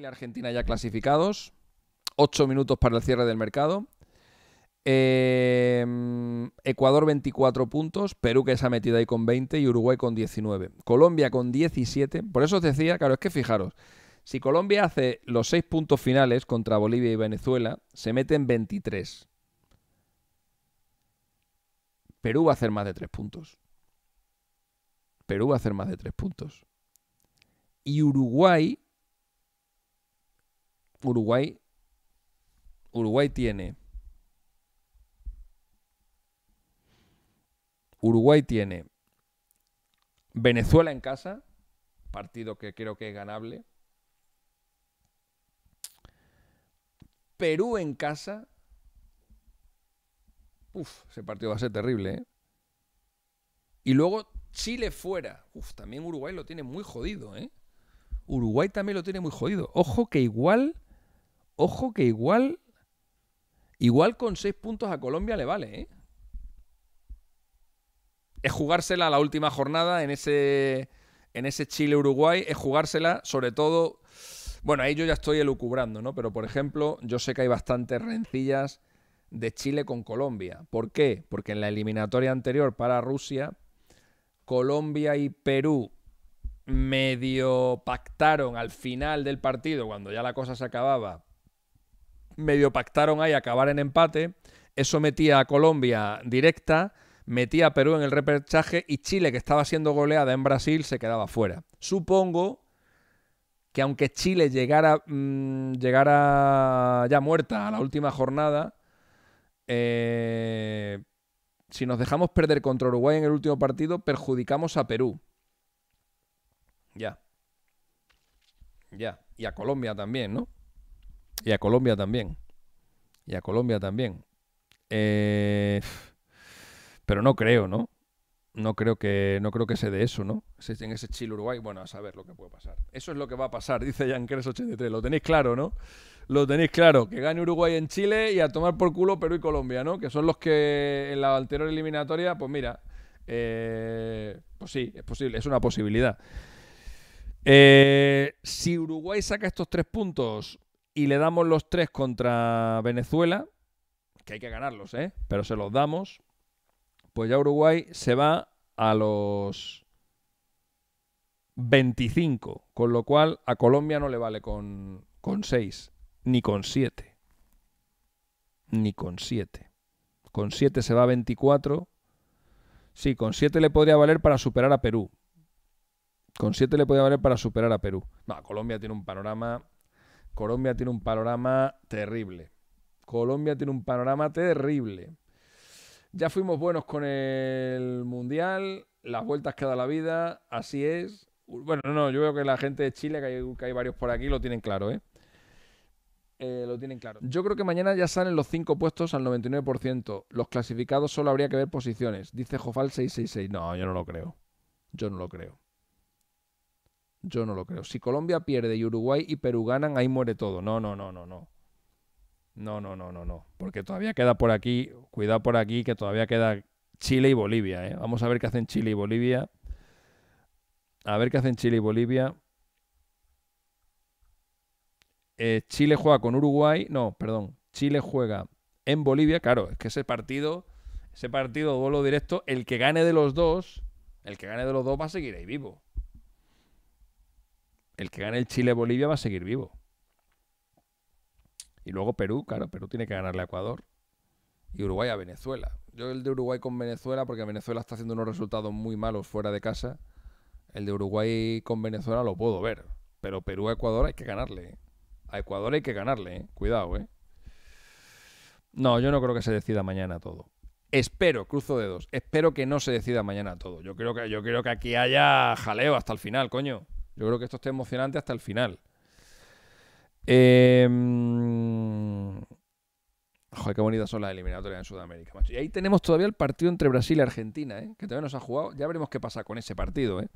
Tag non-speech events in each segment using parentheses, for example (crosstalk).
La Argentina ya clasificados. Ocho minutos para el cierre del mercado. Eh, Ecuador 24 puntos, Perú que se ha metido ahí con 20 y Uruguay con 19. Colombia con 17. Por eso os decía, claro, es que fijaros, si Colombia hace los seis puntos finales contra Bolivia y Venezuela, se meten 23. Perú va a hacer más de tres puntos. Perú va a hacer más de tres puntos. Y Uruguay Uruguay. Uruguay tiene. Uruguay tiene Venezuela en casa, partido que creo que es ganable. Perú en casa. Uf, ese partido va a ser terrible. ¿eh? Y luego Chile fuera. Uf, también Uruguay lo tiene muy jodido. ¿eh? Uruguay también lo tiene muy jodido. Ojo que igual ojo que igual, igual con seis puntos a Colombia le vale, ¿eh? Es jugársela la última jornada en ese, en ese Chile-Uruguay, es jugársela sobre todo... Bueno, ahí yo ya estoy elucubrando, ¿no? Pero, por ejemplo, yo sé que hay bastantes rencillas de Chile con Colombia. ¿Por qué? Porque en la eliminatoria anterior para Rusia, Colombia y Perú medio pactaron al final del partido, cuando ya la cosa se acababa, medio pactaron ahí acabar en empate. Eso metía a Colombia directa, metía a Perú en el repechaje y Chile, que estaba siendo goleada en Brasil, se quedaba fuera. Supongo que aunque Chile llegara, mm, llegara ya muerta a la última jornada, eh, si nos dejamos perder contra Uruguay en el último partido, perjudicamos a Perú. Ya. Ya. Y a Colombia también, ¿no? Y a Colombia también. Y a Colombia también. Eh, pero no creo, ¿no? No creo que no creo que se dé eso, ¿no? En ese Chile Uruguay, bueno, a saber lo que puede pasar. Eso es lo que va a pasar, (laughs) dice Yankeres 83. Lo tenéis claro, ¿no? Lo tenéis claro, que gane Uruguay en Chile y a tomar por culo Perú y Colombia, ¿no? Que son los que en la anterior eliminatoria, pues mira, eh, pues sí, es posible, es una posibilidad. Eh, si Uruguay saca estos tres puntos, y le damos los tres contra Venezuela, que hay que ganarlos, ¿eh? Pero se los damos, pues ya Uruguay se va a los 25, con lo cual a Colombia no le vale con, con 6, ni con 7, ni con 7. Con 7 se va a 24. Sí, con 7 le podría valer para superar a Perú. Con 7 le podría valer para superar a Perú. No, Colombia tiene un panorama Colombia tiene un panorama terrible. Colombia tiene un panorama terrible. Ya fuimos buenos con el Mundial, las vueltas que da la vida, así es. Bueno, no, yo veo que la gente de Chile, que hay, varios por aquí, lo tienen claro, ¿eh? Eh, lo tienen claro. Yo creo que mañana ya salen los cinco puestos al 99%. Los clasificados solo habría que ver posiciones. Dice Jofal 666. No, yo no lo creo. Yo no lo creo. Yo no lo creo. Si Colombia pierde y Uruguay y Perú ganan, ahí muere todo. No, no, no, no, no. No, no, no, no, no. Porque todavía queda por aquí, cuidado por aquí, que todavía queda Chile y Bolivia. ¿eh? Vamos a ver qué hacen Chile y Bolivia. A ver qué hacen Chile y Bolivia. Eh, Chile juega con Uruguay. No, perdón. Chile juega en Bolivia. Claro, es que ese partido, ese partido duelo directo, el que gane de los dos, el que gane de los dos va a seguir ahí vivo el que gane el Chile-Bolivia va a seguir vivo. Y luego Perú, claro, Perú tiene que ganarle a Ecuador. Y Uruguay a Venezuela. Yo el de Uruguay con Venezuela, porque Venezuela está haciendo unos resultados muy malos fuera de casa. El de Uruguay con Venezuela lo puedo ver. Pero Perú a Ecuador hay que ganarle. A Ecuador hay que ganarle, ¿eh? cuidado, ¿eh? No, yo no creo que se decida mañana todo. Espero, cruzo dedos, espero que no se decida mañana todo. Yo creo que, yo creo que aquí haya jaleo hasta el final, coño. Yo creo que esto está emocionante hasta el final. Em, joder, qué bonitas son las eliminatorias en Sudamérica, macho. Y ahí tenemos todavía el partido entre Brasil y Argentina, ¿eh? que todavía nos ha jugado. Ya veremos qué pasa con ese partido. ¿eh?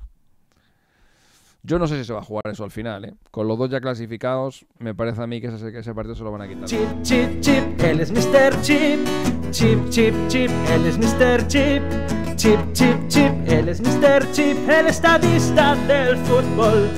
Yo no sé si se va a jugar eso al final, ¿eh? Con los dos ya clasificados, me parece a mí que ese, que ese partido se lo van a quitar. Chip, chip, chip, él es Mr. Chip. Chip, chip, chip, él es Mr. Chip. tip, tip, tip. Alles mister tip, alles stadista del fútbol.